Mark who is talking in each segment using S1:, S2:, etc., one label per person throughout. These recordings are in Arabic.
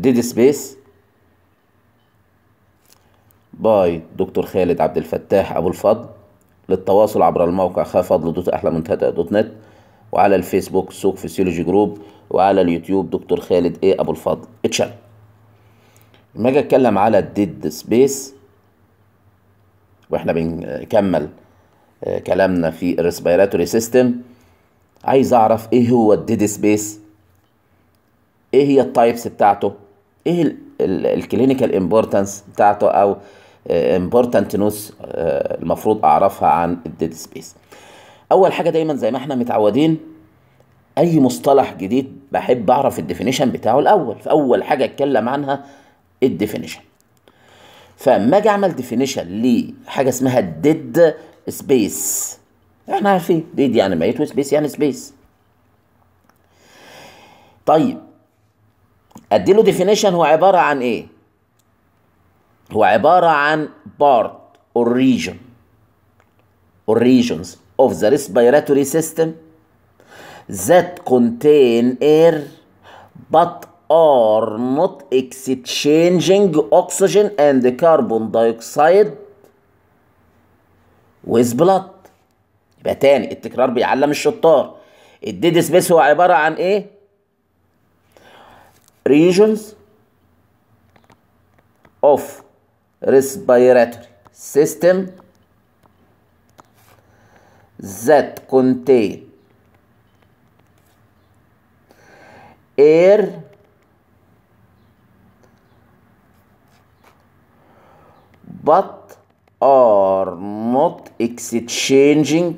S1: ديد سبيس باي دكتور خالد عبد الفتاح أبو الفضل للتواصل عبر الموقع خافضل دوت أحلى منتدى دوت نت وعلى الفيسبوك سوق فيسيولوجي جروب وعلى اليوتيوب دكتور خالد ايه ابو الفضل اتشال لما اجي اتكلم على الديد سبيس واحنا بنكمل آه، كلامنا في الريسبيراتوري سيستم عايز اعرف ايه هو الديد سبيس ايه هي التايبس بتاعته ايه الكلينيكال امبورتانس بتاعته او امبورتانت آه، آه، نوس المفروض اعرفها عن الديد سبيس اول حاجه دايما زي ما احنا متعودين اي مصطلح جديد بحب اعرف الديفينيشن بتاعه الاول فاول حاجه اتكلم عنها الديفينيشن فما اجي اعمل ديفينيشن لحاجه اسمها ديد سبيس احنا عارفين ديد يعني ميت وسبيس يعني سبيس طيب اديله ديفينيشن هو عباره عن ايه هو عباره عن بارت اور ريجن اور ريجنز اوف ذا ريسبيراتوري سيستم ذات كونتين اير بات ار نوت اكسشينجينج اوكسجين اند كاربون دايوكسيد ويز بلاد يبقى تاني التكرار بيعلم الشطار الديد سبيس هو عباره عن ايه regions of respiratory system that contain air but are not exchanging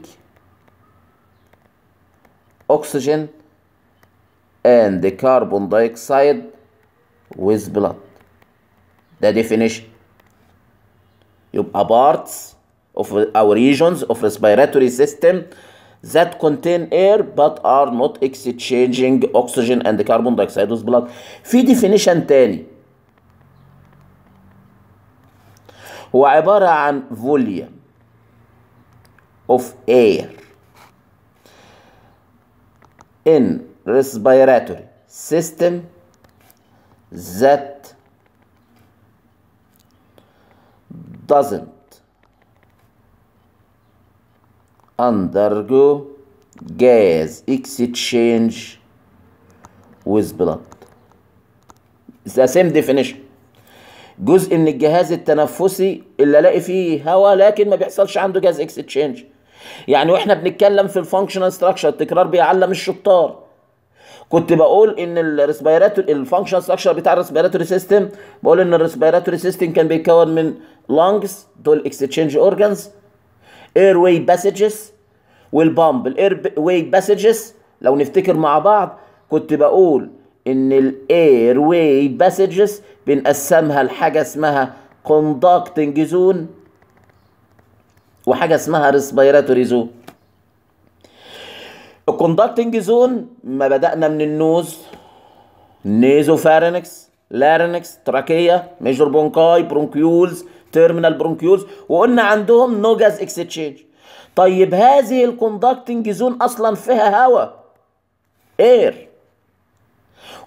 S1: oxygen and the carbon dioxide with blood The definition يبقى parts of our regions of respiratory system that contain air but are not exchanging oxygen and carbon dioxide with blood في definition تاني هو عبارة عن volume of air in respiratory system that doesn't undergo gas exchange with blood It's the same definition جزء من الجهاز التنفسي اللي الاقي فيه هواء لكن ما بيحصلش عنده جاز تشينج يعني واحنا بنتكلم في الفانكشنال ستراكشر التكرار بيعلم الشطار كنت بقول ان الريسبيراتوري الفانكشن ستراكشر بتاع الريسبيراتوري سيستم بقول ان الريسبيراتوري سيستم كان بيتكون من لانجز دول اكستشينج اورجانز اير واي باسجز والبامب الاير واي باسجز لو نفتكر مع بعض كنت بقول ان الاير واي باسجز بنقسمها لحاجه اسمها كوندكتنج زون وحاجه اسمها ريسبيراتوري زون الكوندكتنج زون ما بدأنا من النوز نيزو فارينكس لارينكس تراكية ميجور بونكاي برونكيولز تيرمينال برونكيولز وقلنا عندهم نوجاز اكستشينج طيب هذه الكوندكتنج زون اصلا فيها هواء اير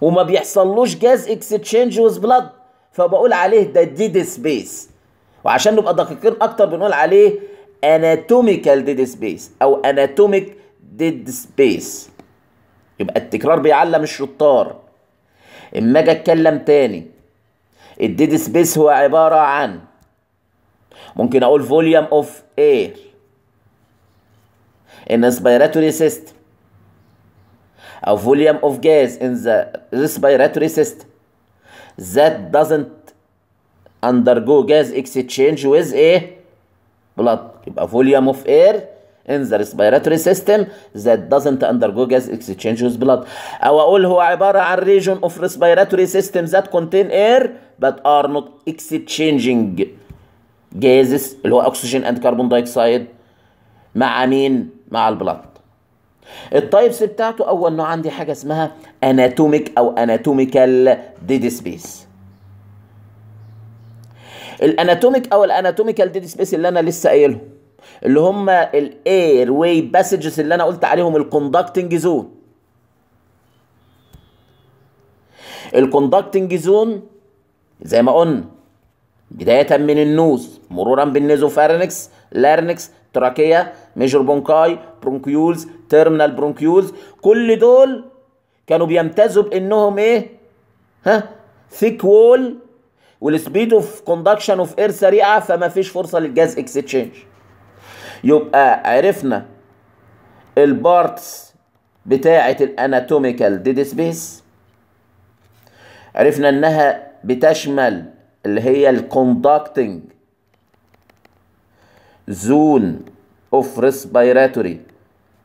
S1: وما بيحصلوش جاز اكستشينج وذ بلاد فبقول عليه ده ديد سبيس وعشان نبقى دقيقين اكتر بنقول عليه اناتوميكال ديد سبيس او اناتوميك ديد سبيس يبقى التكرار بيعلم الشطار اما اجي اتكلم تاني الديد سبيس هو عباره عن ممكن اقول فوليوم اوف اير in respiratory system او volume of gas in the respiratory system that doesn't undergo gas exchange with a blood يبقى volume of air in the respiratory system that doesn't undergo gas exchange with blood أو أقول هو عبارة عن region of respiratory system that contain air but are not exchanging gases اللي هو أكسجين and carbon dioxide مع مين؟ مع البلاد التايبس بتاعته أول نوع عندي حاجة اسمها anatomic أو anatomical dead space الاناتوميك او الاناتوميكال ديد سبيس اللي انا لسه قايلهم. اللي هم الاير واي باسجز اللي انا قلت عليهم الكوندكتنج زون الكوندكتنج زون زي ما قلنا بداية من النوز مرورا بالنيزوفارينكس لارنكس تراكية ميجور بونكاي برونكيولز تيرمينال برونكيولز كل دول كانوا بيمتازوا بانهم ايه ها ثيك وول والسبيد اوف كوندكشن اوف اير سريعه فما فيش فرصه للجاز اكستشينج يبقى عرفنا البارتس بتاعة الاناتوميكال ديد سبيس عرفنا انها بتشمل اللي هي الكوندكتنج زون اوف ريسبيراتوري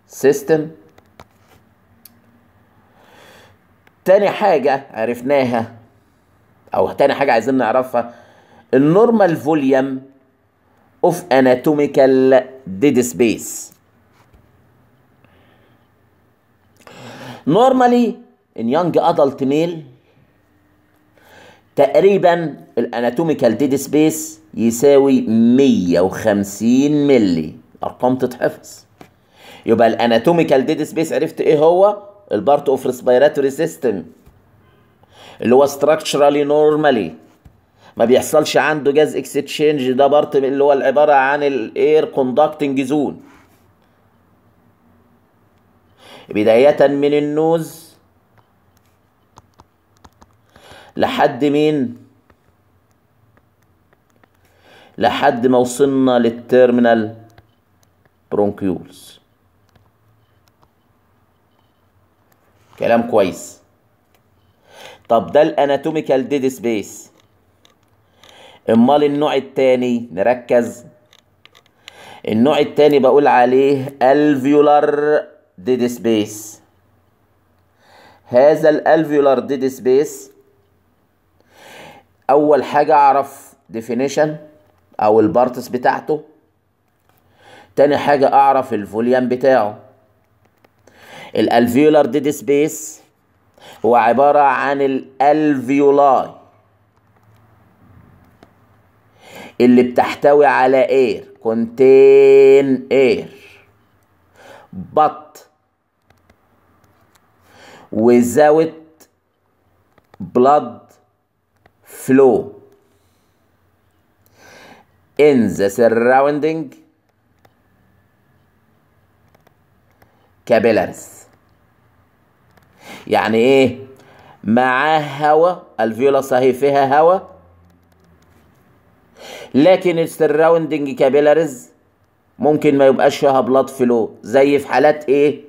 S1: سيستم تاني حاجة عرفناها او تاني حاجة عايزين نعرفها النورمال فوليوم of anatomical dead space. Normally in young adult male تقريبا الاناتوميكال ديد سبيس يساوي 150 ملي ارقام تتحفظ يبقى الاناتوميكال ديد سبيس عرفت ايه هو البارت اوف ريسبيراتوري سيستم اللي هو structurally normally ما بيحصلش عنده جاز اكستشينج ده بارت اللي هو العباره عن الاير كوندكتنج زون بدايه من النوز لحد مين لحد ما وصلنا للتيرمينال برونكيولز كلام كويس طب ده الاناتوميكال ديد سبيس امال النوع التاني نركز النوع التاني بقول عليه الفيولار ديد سبيس هذا الالفيولار ديد سبيس اول حاجه اعرف ديفينيشن او البارتس بتاعته تاني حاجه اعرف الفوليوم بتاعه الالفيولار ديد سبيس هو عباره عن الالفيولاي اللي بتحتوي على اير contain air but without blood flow in the surrounding capillaries يعني ايه معاه هواء الفيولا صحيح فيها هواء لكن السراوندنج كابيلاريز ممكن ما يبقاش فيها بلاد فلو زي في حالات ايه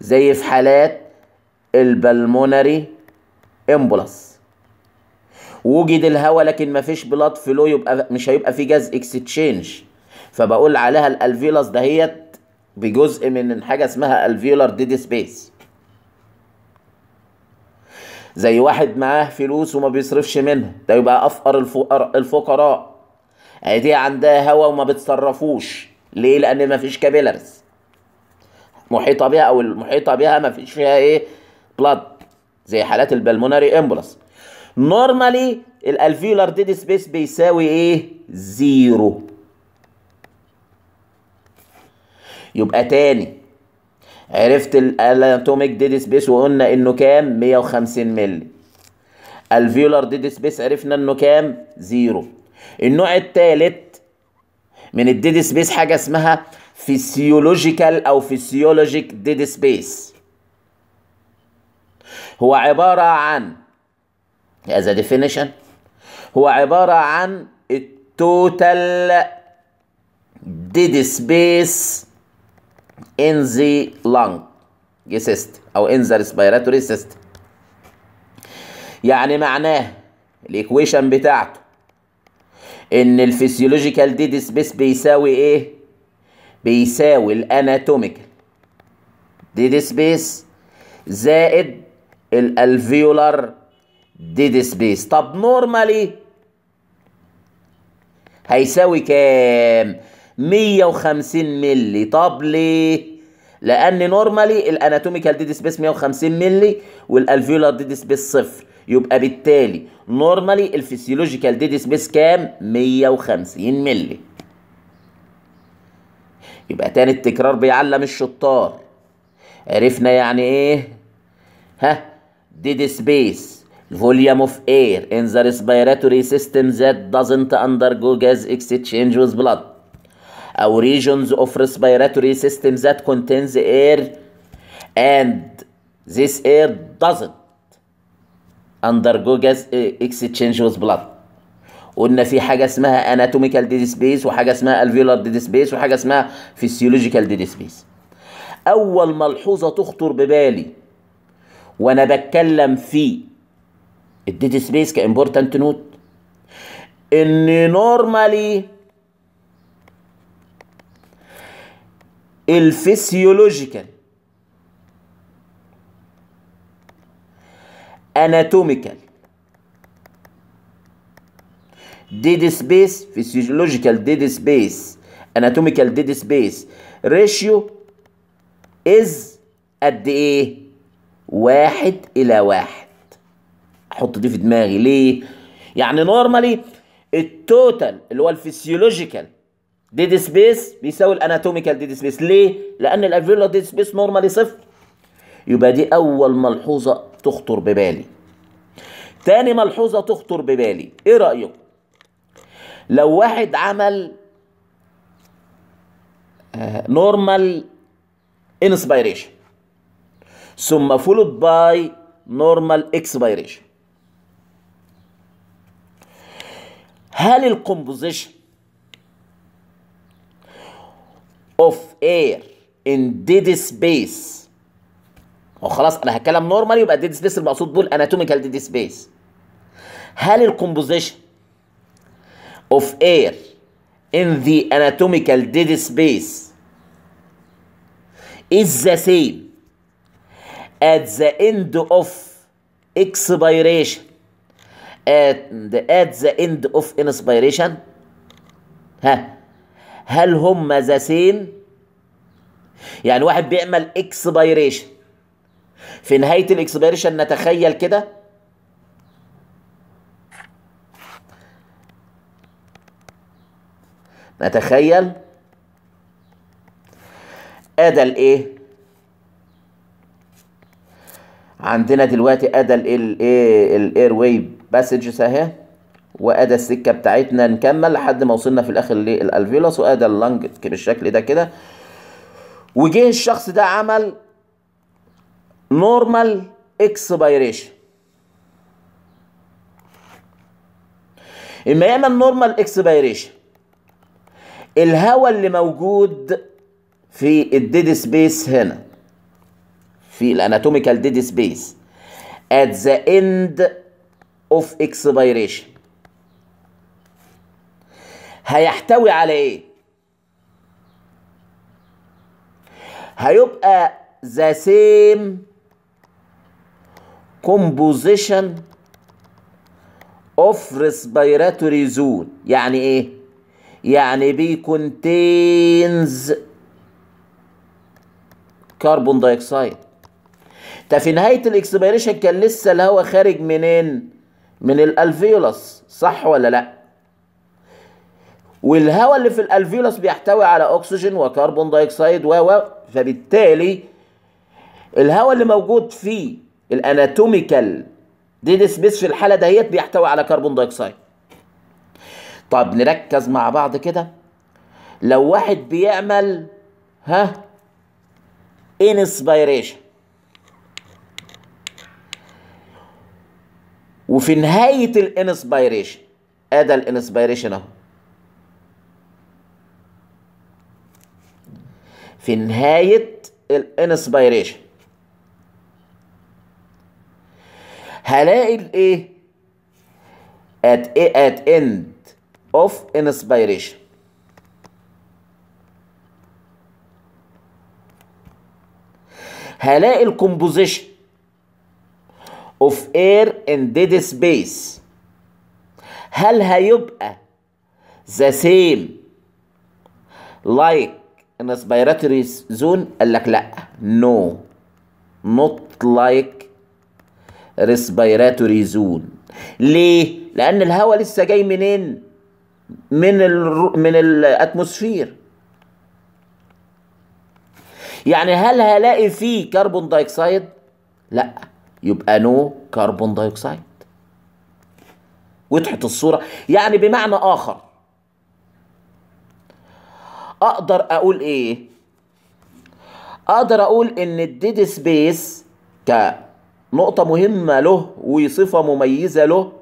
S1: زي في حالات البلمونري امبولس وجد الهواء لكن ما فيش بلاد فلو يبقى مش هيبقى في جاز اكستشينج فبقول عليها الالفيلاس دهيت بجزء من حاجه اسمها الفيولار ديد سبيس زي واحد معاه فلوس وما بيصرفش منها ده يبقى افقر الفقراء الفقراء يعني دي عندها هوا وما بتصرفوش ليه لان ما فيش كابيلرز محيطه بها او المحيطه بها ما فيش فيها ايه بلد زي حالات البلموناري إمبلس نورمالي الالفيولار ديد سبيس بيساوي ايه زيرو يبقى تاني عرفت الاناتوميك ديد سبيس وقلنا انه كام 150 مللي الفيولار ديد سبيس عرفنا انه كام زيرو النوع الثالث من الديد سبيس حاجه اسمها فيسيولوجيكال او فيسيولوجيك ديد سبيس هو عباره عن as a definition هو عباره عن التوتال ديد سبيس in the lung system او in the respiratory system يعني معناه الايكويشن بتاعته ان الفسيولوجيكال ديد سبيس بيساوي ايه بيساوي الاناتوميكال ديد سبيس زائد الالفيولار ديد سبيس طب نورمالي هيساوي كام 150 مللي طب ليه لان نورمالي الاناتوميكال ديد سبيس 150 مللي والالفيولار ديد سبيس صفر يبقى بالتالي نورمالي الفسيولوجيكال ديد سبيس كام 150 مللي يبقى تاني التكرار بيعلم الشطار عرفنا يعني ايه ها ديد سبيس فوليوم اوف اير ان ذا ريسبيراتوري سيستم ذات دازنت اندرجو جاز اكسشينج وذ بلاد أو regions of respiratory system that contains air and this air doesn't undergo gas exchange with blood قلنا في حاجه اسمها anatomical dead space وحاجه اسمها alveolar dead space وحاجه اسمها physiological dead space اول ملحوظه تخطر ببالي وانا بتكلم في الديد سبيس كامبورتنت نوت ان نورمالي الفسيولوجيكال اناتوميكال ديد سبيس فيسيولوجيكال ديد سبيس اناتوميكال ديد سبيس ريشيو از قد ايه واحد الى واحد احط دي في دماغي ليه يعني نورمالي التوتال اللي هو الفسيولوجيكال ديد سبيس بيساوي الاناتوميكال ديد سبيس ليه لان الافيولا ديد سبيس نورمالي صفر يبقى دي اول ملحوظه تخطر ببالي تاني ملحوظه تخطر ببالي ايه رايكم لو واحد عمل نورمال آه، انسبيريشن ثم فولود باي نورمال اكسبيريشن هل الكومبوزيشن of air in dead space هو خلاص انا هتكلم نورمال يبقى dead space المقصود بول anatomical dead space هل ال composition of air in the anatomical dead space is the same at the end of expiration and at the end of inspiration ها هل هم ذا سيم يعني واحد بيعمل اكسبيريشن في نهايه الاكسبيريشن نتخيل كده نتخيل ادى الايه عندنا دلوقتي ادى الايه الاير واي باسجز اهي وادي السكه بتاعتنا نكمل لحد ما وصلنا في الاخر للالفيلوس وادي اللنج بالشكل ده كده وجه الشخص ده عمل نورمال اكسبيريشن اما يعمل نورمال اكسبيريشن الهواء اللي موجود في الديد سبيس هنا في الاناتوميكال ديد سبيس ات ذا اند اوف اكسبيريشن هيحتوي على ايه هيبقى the same composition of respiratory zone يعني ايه يعني بي كونتينز كربون دايكسايد ده في نهايه الاكسبيريشن كان لسه الهواء خارج منين من الالفيولس صح ولا لا والهواء اللي في الالفيولس بيحتوي على اكسجين وكربون دايكسايد و فبالتالي الهواء اللي موجود في الاناتوميكال ديد سبيس في الحاله دهيت بيحتوي على كربون دايكسايد طب نركز مع بعض كده لو واحد بيعمل ها انسبيريشن وفي نهايه الانسبيريشن ادى الانسبيريشن اهو في نهاية الانسبيريشن هلاقي الايه at, at end of inspiration هلاقي الكومبوزيشن of air in dead space هل هيبقى the same like الاسبيراتوري زون قال لك لا نو نوت لايك ريسبيراتوري زون ليه لان الهواء لسه جاي منين من الـ من الاتموسفير يعني هل هلاقي فيه كربون دايكسايد لا يبقى نو كربون دايكسايد وضحت الصوره يعني بمعنى اخر اقدر اقول ايه اقدر اقول ان الديد سبيس كنقطة مهمة له وصفة مميزة له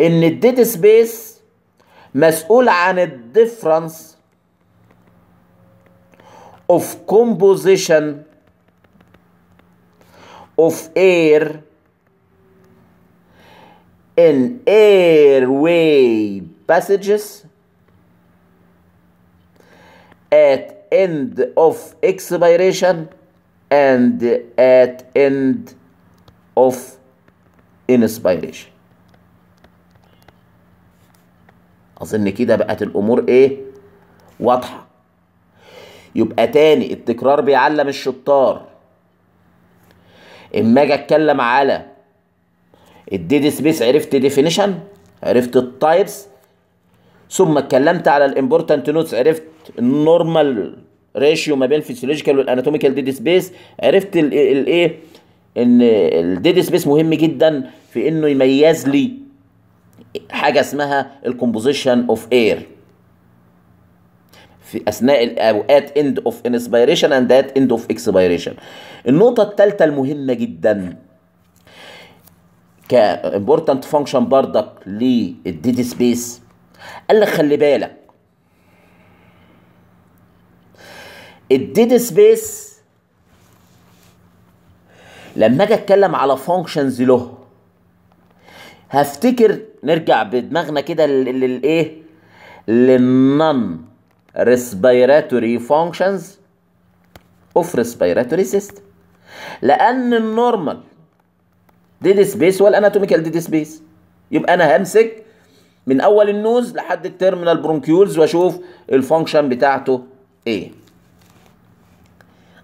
S1: ان الديد سبيس مسؤول عن الديفرنس of composition of air in airway passages at end of expiration and at end of inspiration اظن كده بقت الامور ايه واضحه يبقى تاني التكرار بيعلم الشطار اما اجي اتكلم على الديد سبيس عرفت ديفينيشن عرفت التايبس ثم اتكلمت على الامبورتنت نوتس عرفت النورمال ريشيو ما بين الفيزيولوجيكال والاناتوميكال ديد سبيس عرفت الايه ان الديد سبيس مهم جدا في انه يميز لي حاجه اسمها الكومبوزيشن اوف اير في اثناء الاوقات اند اوف انسبيريشن اند ذات اند اوف اكسبيريشن النقطه الثالثه المهمه جدا كامبورتنت فانكشن بردك للديد سبيس قال لك خلي بالك الديد سبيس لما اجي اتكلم على فانكشنز له هفتكر نرجع بدماغنا كده للايه للنن ريسبيراتوري فانكشنز اوف ريسبيراتوري سيستم لان النورمال ديد سبيس هو الاناتوميكال ديد سبيس يبقى انا همسك من اول النوز لحد التيرمينال برونكيولز واشوف الفانكشن بتاعته ايه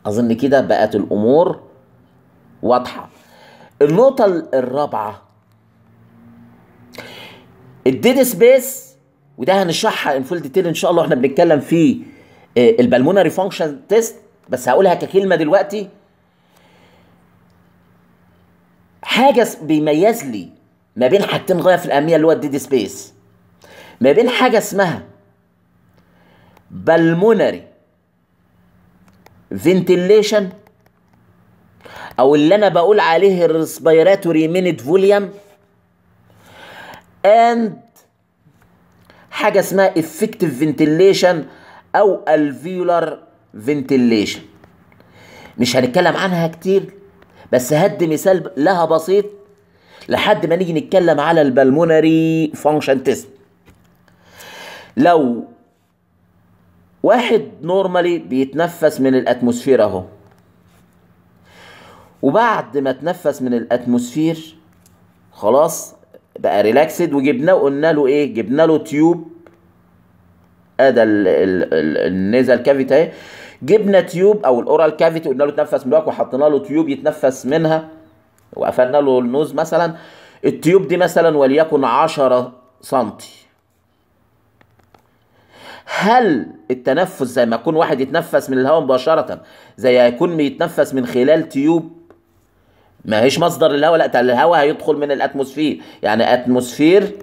S1: اظن كده بقت الامور واضحه النقطه الرابعه الديد سبيس وده هنشرحها ان فول ديتيل ان شاء الله احنا بنتكلم في آه، البلمونري فانكشن تيست بس هقولها ككلمه دلوقتي حاجه بيميز لي ما بين حاجتين غايه في الاهميه اللي هو الديد سبيس ما بين حاجه اسمها بالمونري فنتيليشن او اللي انا بقول عليه الريسبيراتوري مينيت فوليوم اند حاجه اسمها افكتيف فنتيليشن او الفيولار فنتيليشن مش هنتكلم عنها كتير بس هدي مثال لها بسيط لحد ما نيجي نتكلم على البلمونري فانكشن تيست لو واحد نورمالي بيتنفس من الاتموسفير اهو وبعد ما تنفس من الاتموسفير خلاص بقى ريلاكسد وجبناه وقلنا له ايه جبنا له تيوب ادى النيزال كافيتي اهي جبنا تيوب او الاورال كافيتي قلنا له تنفس من الهواء وحطينا له تيوب يتنفس منها وقفلنا له النوز مثلا التيوب دي مثلا وليكن 10 سنتي هل التنفس زي ما يكون واحد يتنفس من الهواء مباشرة زي هيكون بيتنفس من خلال تيوب ما هيش مصدر الهواء لا الهواء هيدخل من الاتموسفير يعني اتموسفير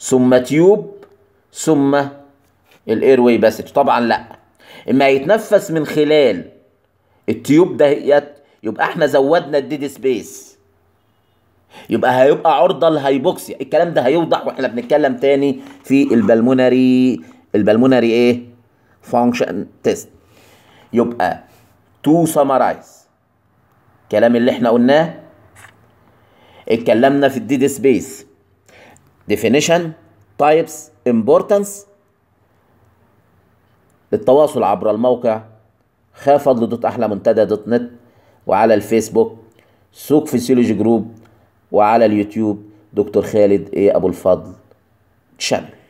S1: ثم تيوب ثم الاير واي طبعا لا اما يتنفس من خلال التيوب دهيت يبقى احنا زودنا الديد سبيس يبقى هيبقى عرضه لهايبوكسيا الكلام ده هيوضح واحنا بنتكلم تاني في البلمونري البلمونري ايه فانكشن تيست يبقى تو سمرايز الكلام اللي احنا قلناه اتكلمنا في الديد سبيس ديفينيشن تايبس امبورتنس التواصل عبر الموقع خافض لدوت احلى منتدى دوت نت وعلى الفيسبوك سوق فيسيولوجي جروب وعلى اليوتيوب دكتور خالد ايه ابو الفضل تشانل